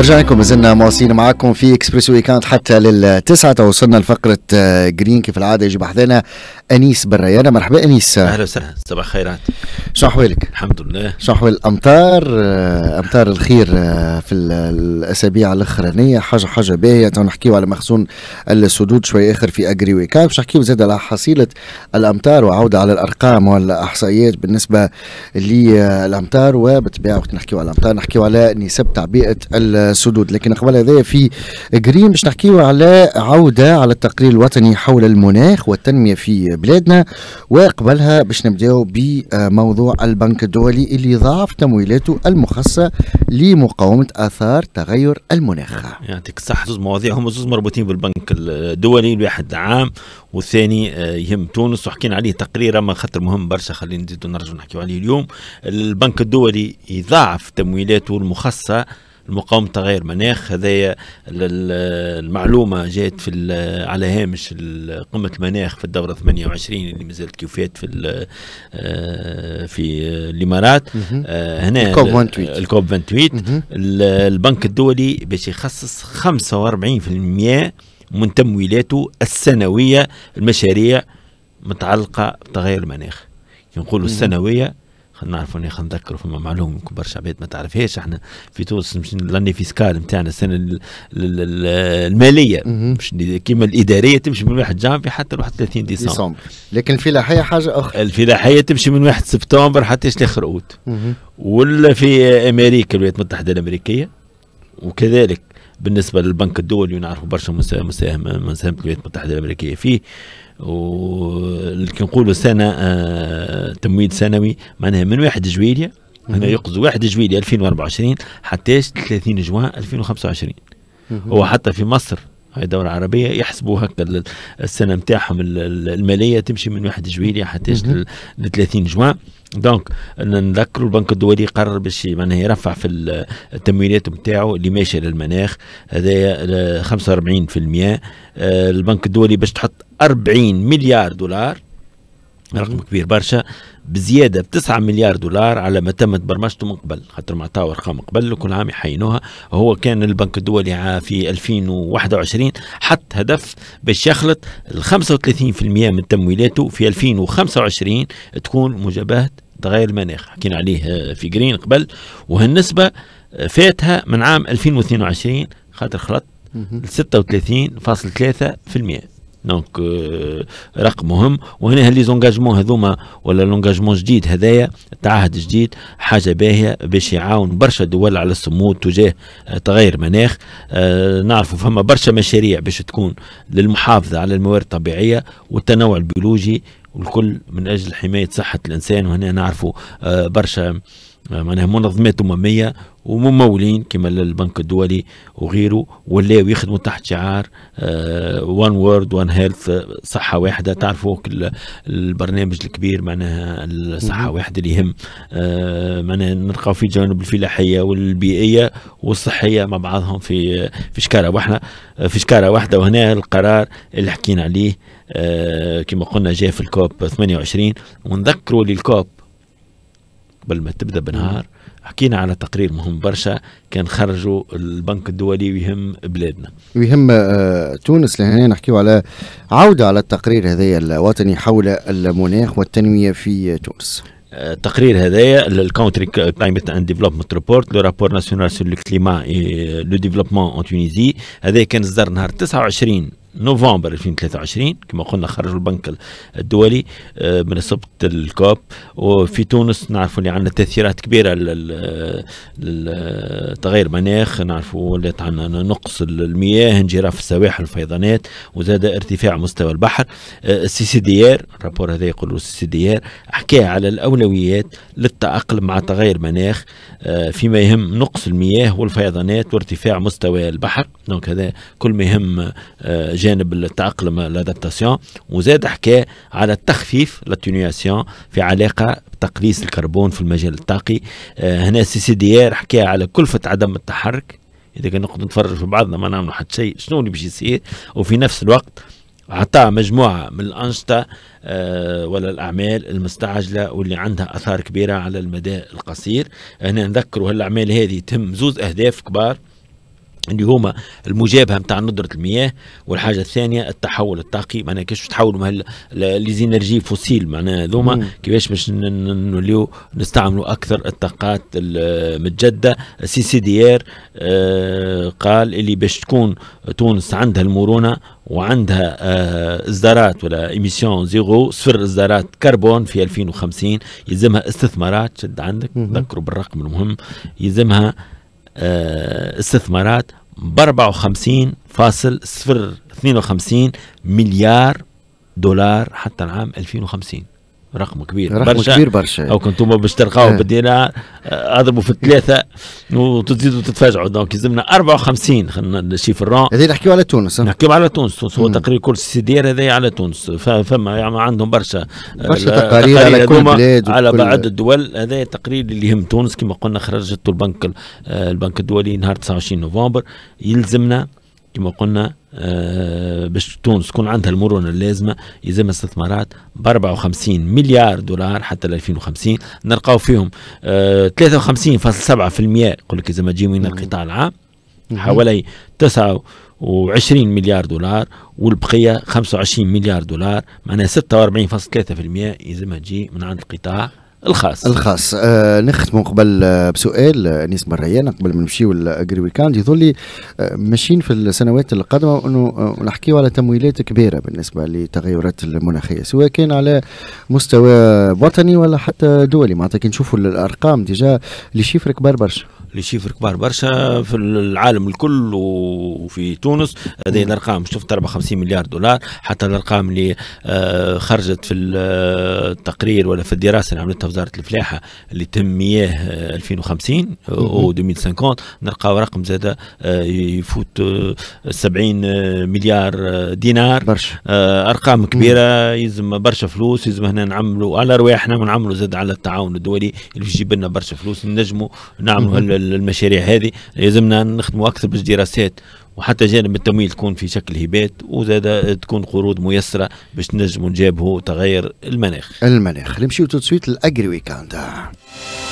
رجعنا لكم مازلنا مواصلين معاكم في اكسبريس ويكاند إيه، حتى للتسعة توصلنا لفقرة آه، جرين كيف العادة يجي بحثنا أنيس بريانا مرحبا أنيس أهلا وسهلا صباح خيرات شو أحوالك؟ الحمد لله شو أحوال الأمطار آه، أمطار الخير آه، في الأسابيع الأخرانية حاجة حاجة باهية تو نحكيو على مخزون السدود شوي آخر في أجري ويكاند باش نحكيو زاد على حصيلة الأمطار وعودة على الأرقام والإحصائيات بالنسبة للأمطار وبالطبيعة وقت نحكيو على الأمطار نحكيو على نسب تعبئة السدود لكن قبل هذا في جرين باش نحكيو على عوده على التقرير الوطني حول المناخ والتنميه في بلادنا وقبلها باش نبداو بموضوع البنك الدولي اللي ضاعف تمويلاته المخصصه لمقاومه اثار تغير المناخ يعطيك الصحه زوج مواضيع هم زوج مربوطين بالبنك الدولي الواحد عام والثاني آه، يهم تونس وحكينا عليه تقرير اما خاطر مهم برشا خلينا نزيدو نرجعو نحكيو عليه اليوم البنك الدولي يضاعف تمويلاته المخصصه المقاومة تغير مناخ هذايا المعلومة جات في على هامش قمة المناخ في الدورة 28 اللي مازالت كيفات في آه، في الإمارات آه، هنا الكوب 28 الكوب 28 البنك الدولي باش يخصص 45% من تمويلاته السنوية المشاريع متعلقة بتغير المناخ نقولوا السنوية نعرفوا اني نذكروا فما معلوم برشا عباد ما تعرفهاش احنا في تونس لاني فيسكال نتاعنا السنه الماليه مش كيما الاداريه تمشي من 1 جانفي حتى ل 31 ديسمبر لكن الفلاحيه حاجه اخرى الفلاحيه تمشي من 1 سبتمبر حتى لاخر اوت ولا في امريكا الولايات المتحده الامريكيه وكذلك بالنسبه للبنك الدولي ونعرفوا برشا مساهمة مساهمه الولايات المتحده الامريكيه فيه وكي نقولوا سنه آه تمويل سنوي معناها من 1 جويلية هنا يقصد 1 جويلية 2024 حتى 30 جوان 2025 هو حتى في مصر هاي دولة عربية يحسبوا هكا السنة نتاعهم المالية تمشي من 1 جويلية حتى ل 30 جوان دونك نذكروا البنك الدولي قرر باش معناها يرفع في التمويلات نتاعو اللي ماشيه للمناخ هذايا 45% آه، البنك الدولي باش تحط 40 مليار دولار رقم كبير برشا بزيادة بتسعة مليار دولار على ما تمت برمجته من قبل خاطر معطاو أرقام قبل كل عام يحينوها هو كان البنك الدولي في 2021 حط هدف باش يخلط ال 35% من تمويلاته في 2025 تكون مجابهة تغير المناخ حكينا عليه في جرين قبل وهالنسبة فاتها من عام 2022 خاطر خلط 36.3% دونك euh, رقم مهم وهنا لي زونجاجمون هذوما ولا لونجاجمون جديد هذايا تعهد جديد حاجه باهيه باش يعاون برشا دول على الصمود تجاه آه، تغير مناخ آه، نعرفوا فما برشا مشاريع باش تكون للمحافظه على الموارد الطبيعيه والتنوع البيولوجي والكل من اجل حمايه صحه الانسان وهنا نعرفوا آه، برشا معناها منظمات امميه وممولين كما البنك الدولي وغيره ولاو يخدموا تحت شعار وان وورد وان هيلث صحه واحده تعرفوا البرنامج الكبير معناها الصحه واحده اللي يهم آه، معناها نلقاو في الجوانب الفلاحيه والبيئيه والصحيه مع بعضهم في في شكاره واحنا في شكاره واحده وهنا القرار اللي حكينا عليه آه، كما قلنا جاء في الكوب 28 ونذكروا للكوب قبل ما تبدا بنهار حكينا على تقرير مهم برشا كان خرجوا البنك الدولي ويهم بلادنا ويهم آه، تونس لهنا نحكيو على عوده على التقرير هذايا الوطني حول المناخ والتنميه في تونس التقرير آه، هذايا الكونتري كلايمت اند ديفلوبمنت ريبورت لو رابور ناسيونال سور لو كليما لو ديفلوبمون ان تونيزي هذايا كان صدر نهار 29 نوفمبر 2023 كما قلنا خرج البنك الدولي آه، من سبط الكوب وفي تونس نعرفوا اللي عندنا تاثيرات كبيره للتغير مناخ نعرفوا اللي عندنا نقص المياه انجراف السواحل الفيضانات وزاد ارتفاع مستوى البحر آه، السي سي دي ار الرابور هذا يقولوا السي سي دي ار حكى على الاولويات للتاقلم مع تغير مناخ آه، فيما يهم نقص المياه والفيضانات وارتفاع مستوى البحر دونك هذا كل ما يهم جانب جانب التأقلم لادابتاسيون وزاد حكى على التخفيف لاتينياسيون في علاقة بتقليص الكربون في المجال الطاقي آه، هنا سي سي دي ار حكى على كلفة عدم التحرك اذا كان نقعد نتفرج في بعضنا ما نعملوا حتى شيء شنو اللي باش يصير وفي نفس الوقت عطاه مجموعة من الأنشطة أه ولا الأعمال المستعجلة واللي عندها أثار كبيرة على المدى القصير هنا نذكروا هالأعمال هذه تم زوز أهداف كبار اللي هما المجابهه نتاع ندره المياه والحاجه الثانيه التحول الطاقي معناها كيفاش تحولوا لي زينرجي فوسيل معناها هذوما كيفاش باش نوليو نستعملوا اكثر الطاقات المتجدده سي سي دي ار آه، قال اللي باش تكون تونس عندها المرونه وعندها آه، اصدارات ولا ايميسيون زيرو صفر اصدارات كربون في 2050 يلزمها استثمارات شد عندك تذكروا بالرقم المهم يلزمها استثمارات ب 54.052 مليار دولار حتى العام 2050 رقم كبير رقم برشا كبير برشا او كنتم باش تلقاو إيه. بدينا آه، اضربوا في الثلاثه وتزيدوا تتفاجعوا دونك يلزمنا 54 خلينا الرون هذه نحكيو على تونس نحكيو على تونس تونس هو تقرير كل سيدير هذا على تونس فما يعني عندهم برشا برشا تقارير على كل بلاد على بعض الدول هذا تقرير اللي يهم تونس كما قلنا خرجته البنك آه، البنك الدولي نهار 29 نوفمبر يلزمنا كما قلنا باش تونس تكون عندها المرونه اللازمه يلزم استثمارات ب 54 مليار دولار حتى 2050 نلقاو فيهم 53.7% آه، يقول لك ما تجي من القطاع العام حوالي 29 مليار دولار والبقيه 25 مليار دولار معناها 46.3% يلزمها تجي من عند القطاع الخاص الخاص آه نختم قبل آه، بسؤال آه، انيس مريان قبل ما نمشيو للاجري آه، ويكاند يظن لي ماشيين في السنوات القادمه انه نحكيو على تمويلات كبيره بالنسبه للتغيرات المناخيه سواء كان على مستوى وطني ولا حتى دولي معناتها كي نشوفوا الارقام ديجا اللي شيفر كبار برشا لي شيفر كبار برشا في العالم الكل وفي تونس هذه الارقام شفت 54 مليار دولار حتى الارقام اللي آه، خرجت في آه، التقرير ولا في الدراسه اللي عملتها وزاره الفلاحه اللي تم مياه 2050 آه، او 2050 نلقاو رقم زاد يفوت 70 مليار دينار برشا ارقام كبيره يلزم برشا فلوس يلزم هنا نعملوا على رواحنا ونعملوا زاد على التعاون الدولي اللي يجيب لنا برشا فلوس نجموا نعملوا المشاريع هذه لازمنا نخدموا اكثر بالدراسات وحتى جانب التمويل تكون في شكل هبات وزاد تكون قروض ميسره باش نجموا نجابه تغير المناخ المناخ نمشيو تو سويت الاجري ويكاند